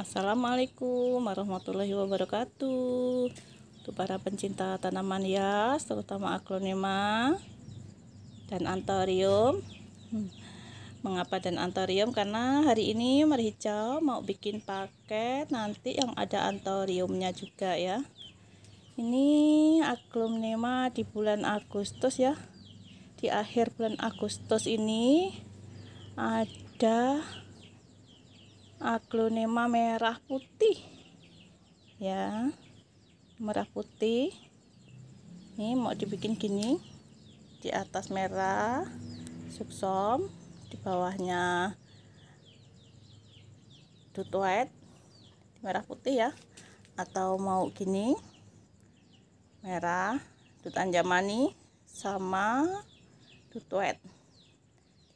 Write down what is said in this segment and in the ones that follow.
Assalamualaikum warahmatullahi wabarakatuh Untuk para pencinta tanaman ya, Terutama aglonema Dan antarium hmm. Mengapa dan antarium? Karena hari ini mari hijau Mau bikin paket Nanti yang ada antariumnya juga ya Ini aglonema di bulan Agustus ya Di akhir bulan Agustus ini Ada aglonema merah putih ya merah putih ini mau dibikin gini di atas merah suksom, di bawahnya dot white merah putih ya atau mau gini merah dot anjamani sama dot white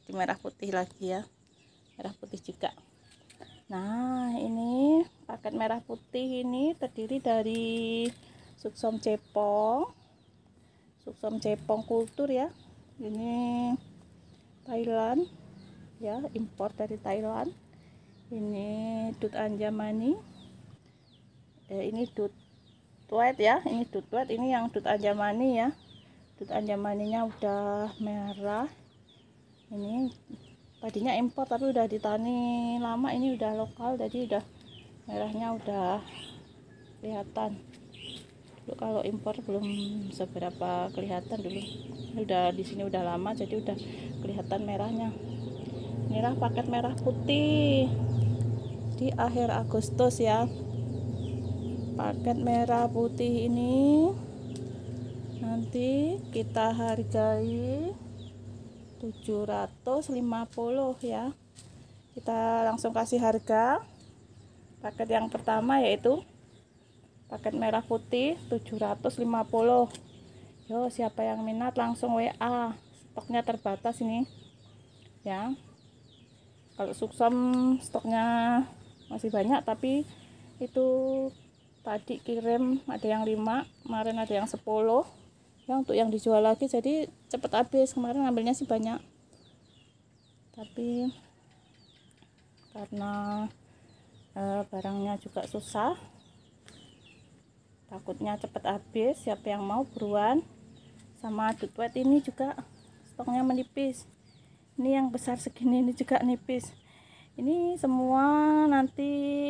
di merah putih lagi ya merah putih juga nah ini paket merah putih ini terdiri dari suksom cepong suksom cepong kultur ya ini Thailand ya impor dari Thailand ini dut anjamani eh, ini dut tuet ya ini dut tuet ini yang dut anjamani ya dut anjamaninya udah merah ini tadinya impor tapi udah ditani lama ini udah lokal jadi udah merahnya udah kelihatan dulu kalau impor belum seberapa kelihatan dulu ini udah di sini udah lama jadi udah kelihatan merahnya inilah paket merah putih di akhir Agustus ya paket merah putih ini nanti kita hargai 750 ya kita langsung kasih harga paket yang pertama yaitu paket merah putih 750 yo siapa yang minat langsung WA stoknya terbatas ini ya kalau suksem stoknya masih banyak tapi itu tadi kirim ada yang 5 kemarin ada yang 10 ya untuk yang dijual lagi jadi cepet habis kemarin ambilnya sih banyak tapi karena e, barangnya juga susah takutnya cepet habis siapa yang mau buruan sama dutwet ini juga stoknya menipis ini yang besar segini ini juga nipis ini semua nanti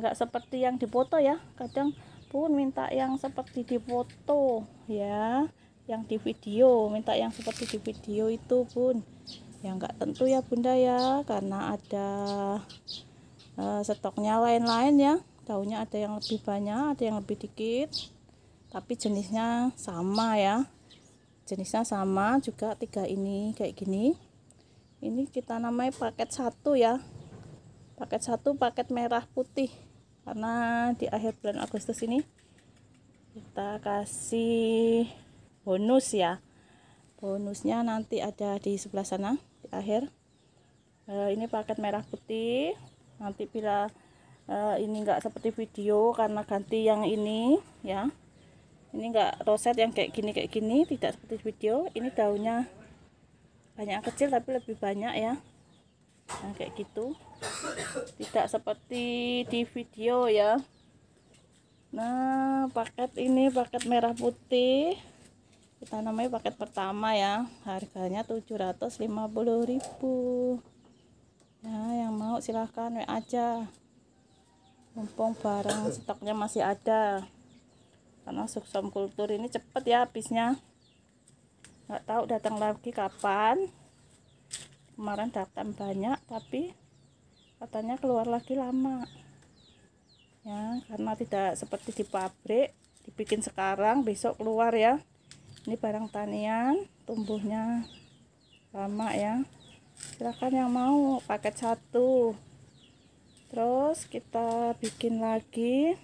nggak seperti yang dipoto ya kadang pun minta yang seperti di foto ya yang di video minta yang seperti di video itu pun, ya nggak tentu ya bunda ya karena ada uh, stoknya lain-lain ya daunnya ada yang lebih banyak ada yang lebih dikit tapi jenisnya sama ya jenisnya sama juga tiga ini kayak gini ini kita namai paket satu ya paket satu paket merah putih karena di akhir bulan Agustus ini kita kasih bonus ya bonusnya nanti ada di sebelah sana di akhir e, ini paket merah putih nanti bila e, ini enggak seperti video karena ganti yang ini ya ini enggak roset yang kayak gini kayak gini tidak seperti video ini daunnya banyak kecil tapi lebih banyak ya nah, kayak gitu tidak seperti di video ya nah paket ini paket merah putih kita namanya paket pertama ya harganya 750.000 ya yang mau silahkan WA aja mumpung barang stoknya masih ada karena suksum kultur ini cepet ya habisnya nggak tahu datang lagi kapan kemarin datang banyak tapi katanya keluar lagi lama ya karena tidak seperti di pabrik dibikin sekarang besok keluar ya ini barang tanian tumbuhnya lama ya silahkan yang mau paket satu terus kita bikin lagi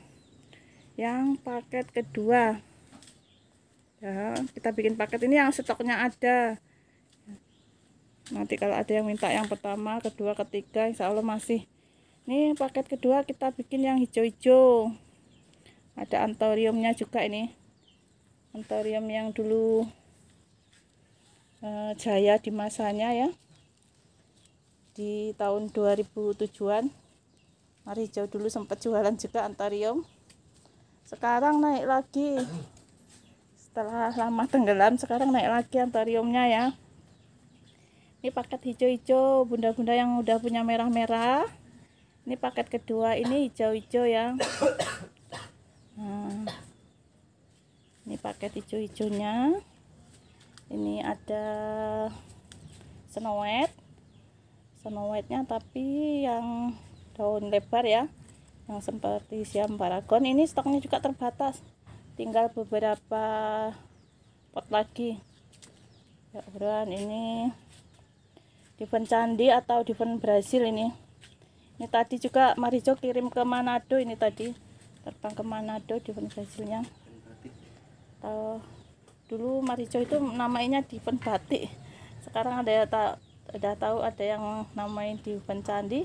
yang paket kedua ya kita bikin paket ini yang stoknya ada nanti kalau ada yang minta yang pertama kedua ketiga insya Allah masih ini paket kedua kita bikin yang hijau-hijau ada antoriumnya juga ini antorium yang dulu e, jaya di masanya ya di tahun 2007an mari hijau dulu sempat jualan juga antorium sekarang naik lagi setelah lama tenggelam sekarang naik lagi antariumnya ya ini paket hijau-hijau bunda-bunda yang udah punya merah-merah ini paket kedua ini hijau-hijau yang nah, ini paket hijau-hijaunya ini ada snow white snow white nya tapi yang daun lebar ya yang seperti siam paragon ini stoknya juga terbatas tinggal beberapa pot lagi ya ini Diven Candi atau Diven brazil ini ini tadi juga Marijo kirim ke Manado ini tadi terbang ke Manado Diven brazilnya atau dulu Marijo itu namanya Diven Batik sekarang ada yang tak ada tahu ada yang namain Diven Candi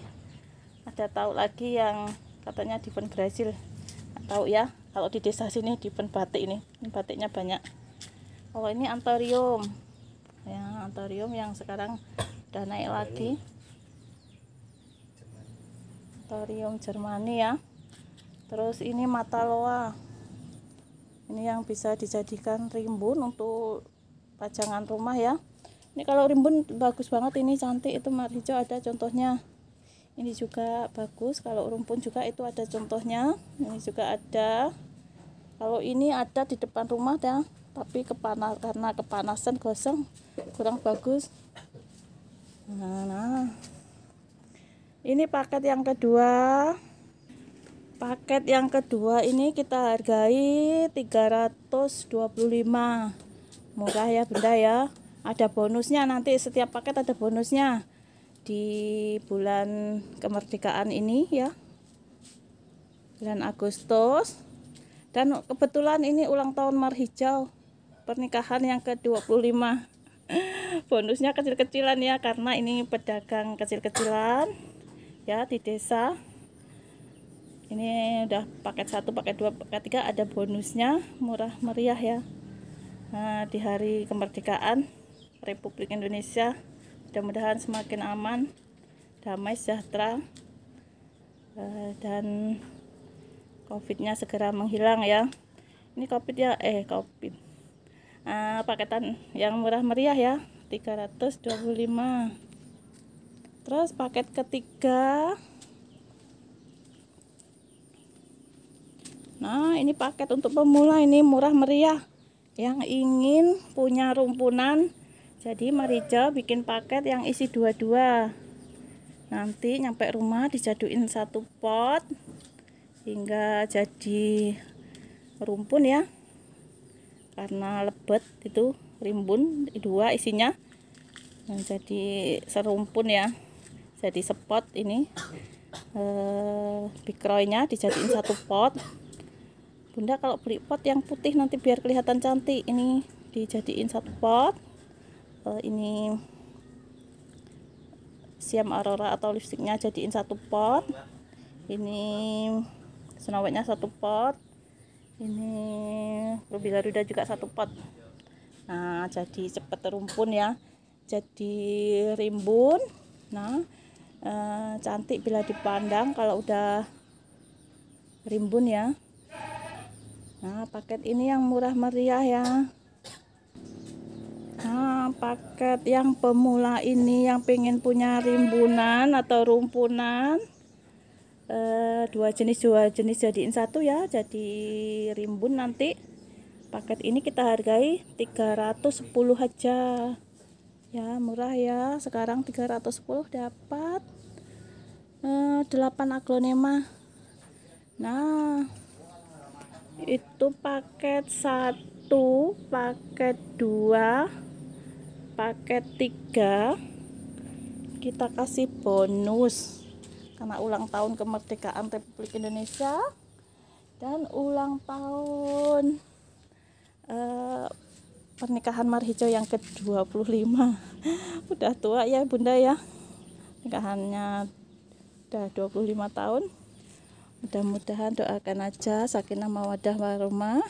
ada tahu lagi yang katanya Diven brazil tahu ya kalau di desa sini Diven Batik ini, ini batiknya banyak kalau oh, ini antorium ya antorium yang sekarang udah naik lagi thorium Jermani ya terus ini mata loa ini yang bisa dijadikan rimbun untuk pajangan rumah ya ini kalau rimbun bagus banget ini cantik itu merica hijau ada contohnya ini juga bagus kalau rumpun juga itu ada contohnya ini juga ada kalau ini ada di depan rumah ya tapi kepanas karena kepanasan gosong kurang bagus nah, nah. ini paket yang kedua paket yang kedua ini kita hargai 325 murah ya benda ya ada bonusnya nanti setiap paket ada bonusnya di bulan kemerdekaan ini ya bulan Agustus dan kebetulan ini ulang tahun Marhijau pernikahan yang ke-25 bonusnya kecil-kecilan ya karena ini pedagang kecil-kecilan ya di desa ini udah paket satu paket dua paket tiga ada bonusnya murah meriah ya nah, di hari kemerdekaan Republik Indonesia mudah-mudahan semakin aman damai sejahtera eh, dan covidnya segera menghilang ya ini covid ya eh covid uh, paketan yang murah meriah ya 325 terus paket ketiga nah ini paket untuk pemula ini murah meriah yang ingin punya rumpunan jadi Marija bikin paket yang isi dua-dua nanti nyampe rumah dijaduin satu pot hingga jadi rumpun ya karena lebet itu rimbun dua isinya nah, jadi serumpun ya jadi sepot ini eh, bikroynya dijadiin satu pot bunda kalau beli pot yang putih nanti biar kelihatan cantik ini dijadiin satu pot eh, ini siam aurora atau lipsticknya jadiin satu pot ini senawetnya satu pot ini ruby garuda juga satu pot nah jadi cepet terumpun ya jadi rimbun nah e, cantik bila dipandang kalau udah rimbun ya nah paket ini yang murah meriah ya nah paket yang pemula ini yang pengen punya rimbunan atau rumpunan eh, dua jenis dua jenis jadiin satu ya jadi rimbun nanti paket ini kita hargai 310 aja ya murah ya sekarang 310 dapat eh, 8 aglonema nah itu paket satu paket dua paket tiga kita kasih bonus karena ulang tahun kemerdekaan Republik Indonesia dan ulang tahun uh, pernikahan Marhijo yang ke-25 udah tua ya bunda ya nikahannya udah 25 tahun mudah-mudahan doakan aja sakinah mawadah warahmah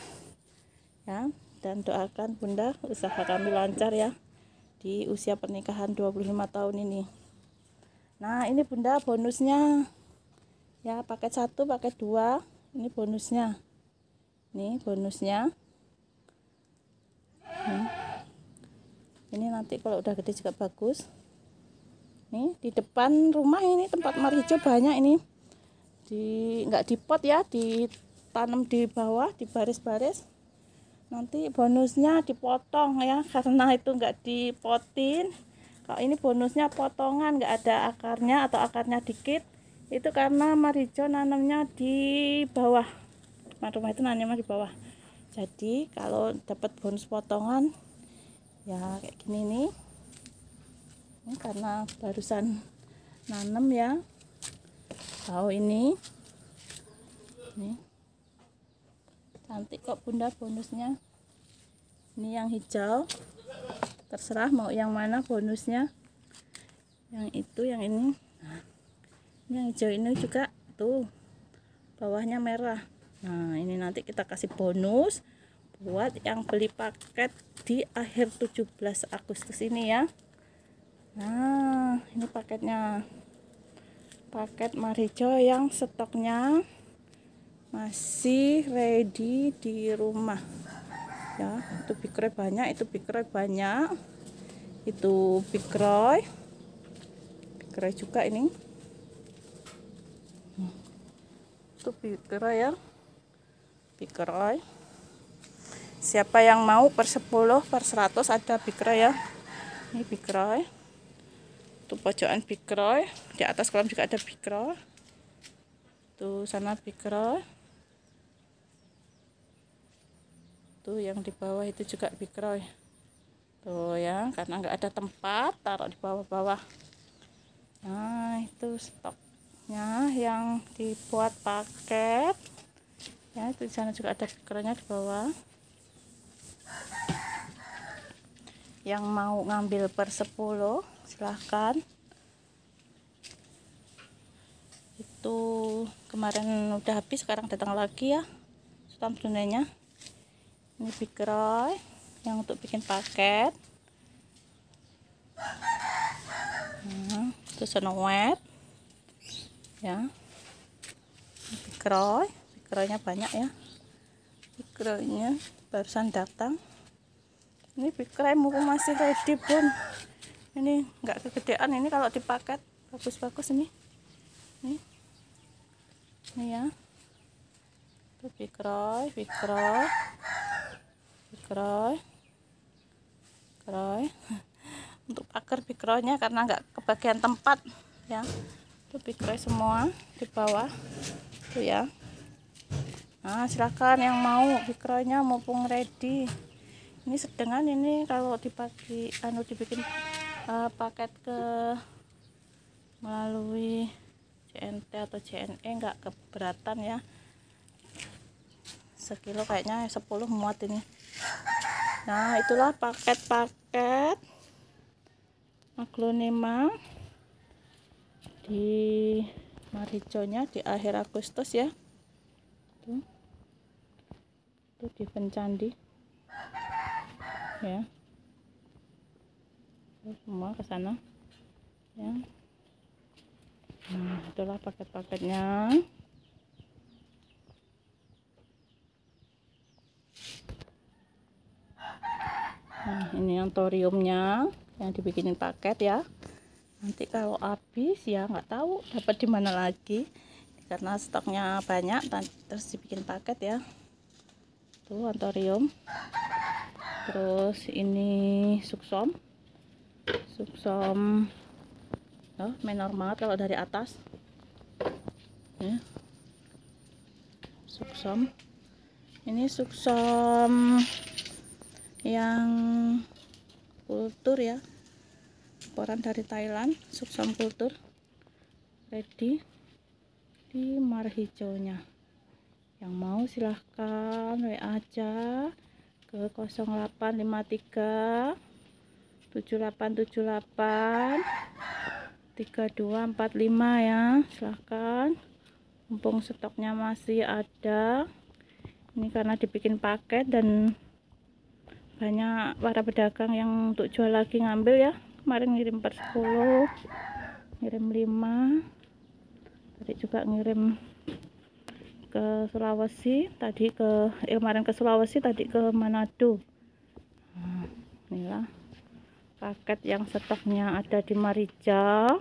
ya dan doakan bunda usaha kami lancar ya di usia pernikahan 25 tahun ini nah ini bunda bonusnya ya paket satu paket dua ini bonusnya ini bonusnya hmm. ini nanti kalau udah gede juga bagus ini di depan rumah ini tempat marijo banyak ini di nggak di pot ya ditanam di bawah di baris-baris nanti bonusnya dipotong ya karena itu nggak dipotin kalau ini bonusnya potongan nggak ada akarnya atau akarnya dikit itu karena marijo nanamnya di bawah rumah itu nanamnya di bawah jadi kalau dapat bonus potongan ya kayak gini nih ini karena barusan nanam ya bau ini ini cantik kok bunda bonusnya ini yang hijau terserah mau yang mana bonusnya yang itu yang ini yang hijau ini juga tuh bawahnya merah nah ini nanti kita kasih bonus buat yang beli paket di akhir 17 Agustus ini ya nah ini paketnya paket marijo yang stoknya masih ready di rumah ya itu big roy banyak itu big roy banyak itu big roy big roy juga ini itu big roy ya big roy siapa yang mau per 10 per 100 ada big roy ya ini big roy itu pojokan big roy di atas kolam juga ada big roy sana big roy itu yang di bawah itu juga bikroy tuh ya karena nggak ada tempat taruh di bawah-bawah nah itu stoknya yang dibuat paket ya itu di sana juga ada bikroynya di bawah yang mau ngambil per 10 silahkan itu kemarin udah habis sekarang datang lagi ya stok tunainya ini pikroy yang untuk bikin paket itu hmm, itu senowet ya pikroy pikroynya banyak ya pikroynya barusan datang ini pikroy mumpung masih ready pun ini nggak kegedean ini kalau dipaket bagus-bagus ini ini ini ya itu pikroy pikroy bikroy bikroy untuk akar bikroynya karena nggak kebagian tempat ya itu bikroy semua di bawah itu ya nah silahkan yang mau bikroynya mumpung ready ini sedangkan ini kalau dibagi anu dibikin uh, paket ke melalui CNT atau CNE nggak keberatan ya sekilo kayaknya 10 muat ini nah itulah paket-paket aglonema di mariconya di akhir Agustus ya tuh itu di pencandi ya itu semua ke sana ya nah itulah paket-paketnya nah ini toriumnya yang dibikinin paket ya nanti kalau habis ya nggak tahu dapat di mana lagi karena stoknya banyak terus dibikin paket ya tuh antorium terus ini suksom suksom oh, menor banget kalau dari atas ya. suksom ini suksom yang kultur ya koran dari Thailand suksam kultur ready di mar hijaunya yang mau silahkan WA aja ke 0853 7878 3245 ya silahkan mumpung stoknya masih ada ini karena dibikin paket dan banyak para pedagang yang untuk jual lagi ngambil ya kemarin ngirim per sepuluh ngirim 5 tadi juga ngirim ke Sulawesi tadi ke eh, kemarin ke Sulawesi tadi ke Manado nah, inilah paket yang stoknya ada di Marija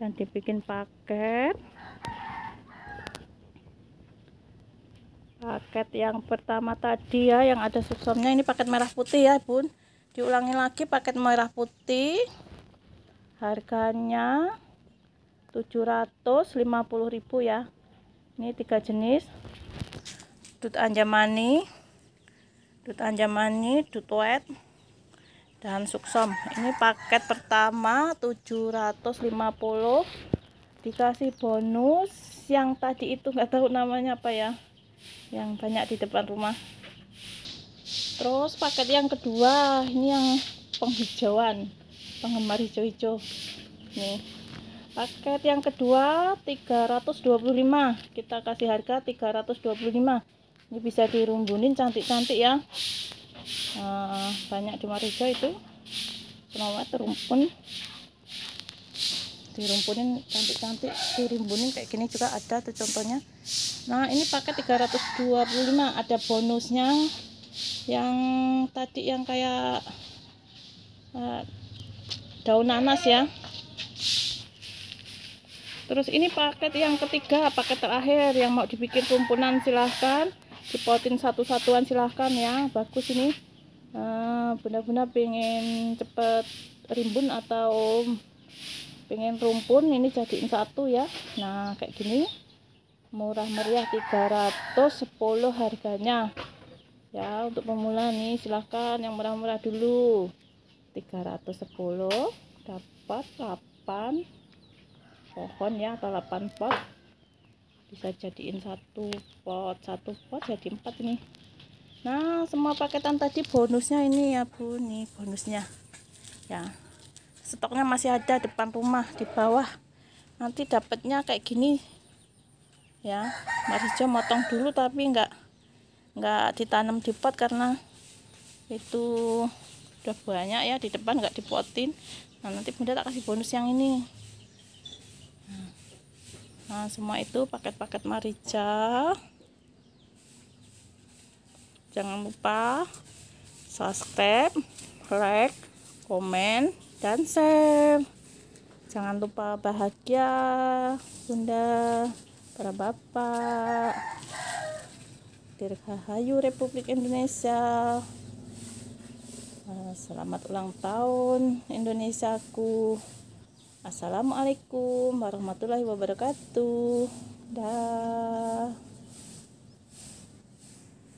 dan dibikin paket paket yang pertama tadi ya yang ada subsomnya ini paket merah putih ya bun diulangi lagi paket merah putih harganya 750.000 ya ini tiga jenis dut anjamani dut anjamani dut wet dan suksom ini paket pertama 750 dikasih bonus yang tadi itu nggak tahu namanya apa ya yang banyak di depan rumah terus paket yang kedua ini yang penghijauan penggemar hijau-hijau nih paket yang kedua 325 kita kasih harga 325 ini bisa dirumbunin cantik-cantik ya nah, banyak di marijo itu semua terumpun dirumpunin cantik-cantik dirimbunin kayak gini juga ada tuh contohnya nah ini paket 325 ada bonusnya yang tadi yang kayak uh, daun nanas ya terus ini paket yang ketiga paket terakhir yang mau dibikin rumpunan silahkan dipotin satu-satuan silahkan ya bagus ini eh, benar bunda uh, pengen cepet rimbun atau pengen rumpun ini jadiin satu ya nah kayak gini murah meriah 310 harganya ya untuk pemula nih silahkan yang murah-murah dulu 310 dapat 8 pohon ya atau 8 pot bisa jadiin satu pot satu pot jadi empat nih. nah semua paketan tadi bonusnya ini ya bu nih bonusnya ya stoknya masih ada depan rumah di bawah nanti dapatnya kayak gini ya marijo motong dulu tapi enggak enggak ditanam di pot karena itu udah banyak ya di depan enggak dipotin nah nanti bunda tak kasih bonus yang ini nah semua itu paket-paket marica jangan lupa subscribe like komen dan Sam jangan lupa bahagia bunda para bapak Dirgahayu Republik Indonesia eh, selamat ulang tahun Indonesiaku Assalamualaikum warahmatullahi wabarakatuh dah